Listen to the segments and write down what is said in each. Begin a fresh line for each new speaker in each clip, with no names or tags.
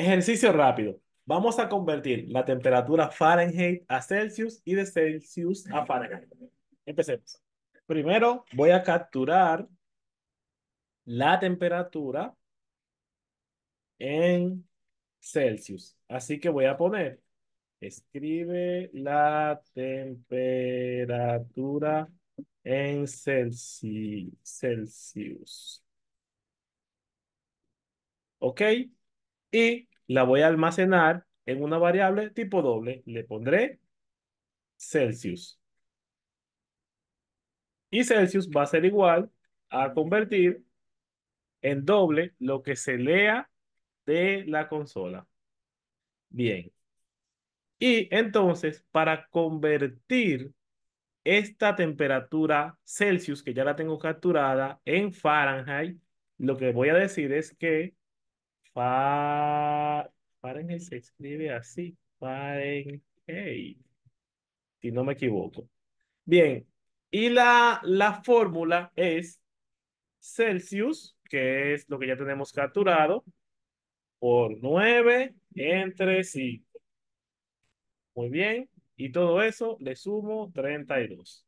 Ejercicio rápido. Vamos a convertir la temperatura Fahrenheit a Celsius y de Celsius a Fahrenheit. Empecemos. Primero voy a capturar la temperatura en Celsius. Así que voy a poner, escribe la temperatura en Celsius. ¿Ok? Y la voy a almacenar en una variable tipo doble. Le pondré Celsius. Y Celsius va a ser igual a convertir en doble lo que se lea de la consola. Bien. Y entonces, para convertir esta temperatura Celsius, que ya la tengo capturada, en Fahrenheit, lo que voy a decir es que Fahrenheit se escribe así, Fahrenheit, si no me equivoco. Bien, y la, la fórmula es Celsius, que es lo que ya tenemos capturado, por 9 entre 5. Muy bien, y todo eso le sumo 32.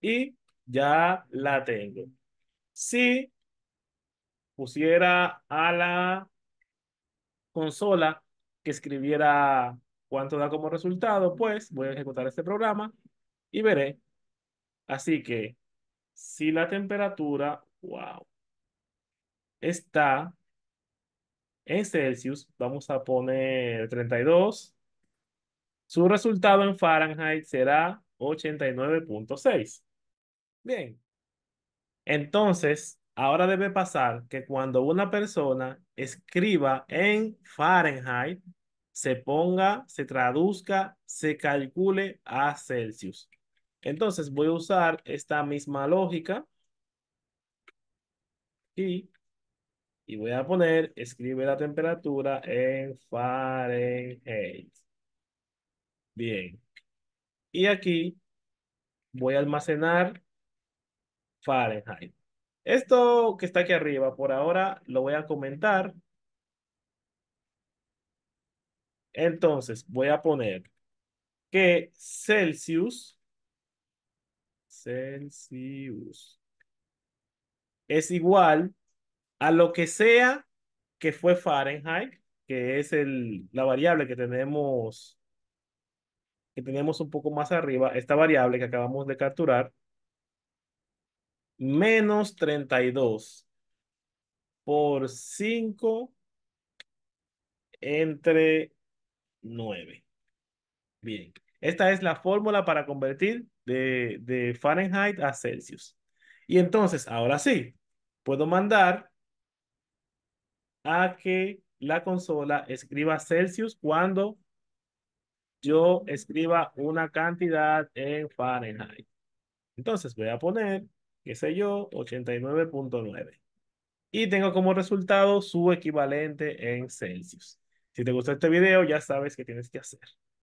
Y ya la tengo. Si pusiera a la consola que escribiera cuánto da como resultado, pues voy a ejecutar este programa y veré. Así que si la temperatura, wow, está en Celsius, vamos a poner 32, su resultado en Fahrenheit será 89.6. Bien. Entonces, Ahora debe pasar que cuando una persona escriba en Fahrenheit, se ponga, se traduzca, se calcule a Celsius. Entonces voy a usar esta misma lógica y, y voy a poner, escribe la temperatura en Fahrenheit. Bien. Y aquí voy a almacenar Fahrenheit. Esto que está aquí arriba, por ahora lo voy a comentar. Entonces, voy a poner que Celsius, es igual a lo que sea que fue Fahrenheit, que es el, la variable que tenemos, que tenemos un poco más arriba, esta variable que acabamos de capturar, menos 32 por 5 entre 9. Bien, esta es la fórmula para convertir de, de Fahrenheit a Celsius. Y entonces, ahora sí, puedo mandar a que la consola escriba Celsius cuando yo escriba una cantidad en Fahrenheit. Entonces voy a poner qué sé yo, 89.9. Y tengo como resultado su equivalente en Celsius. Si te gustó este video, ya sabes qué tienes que hacer.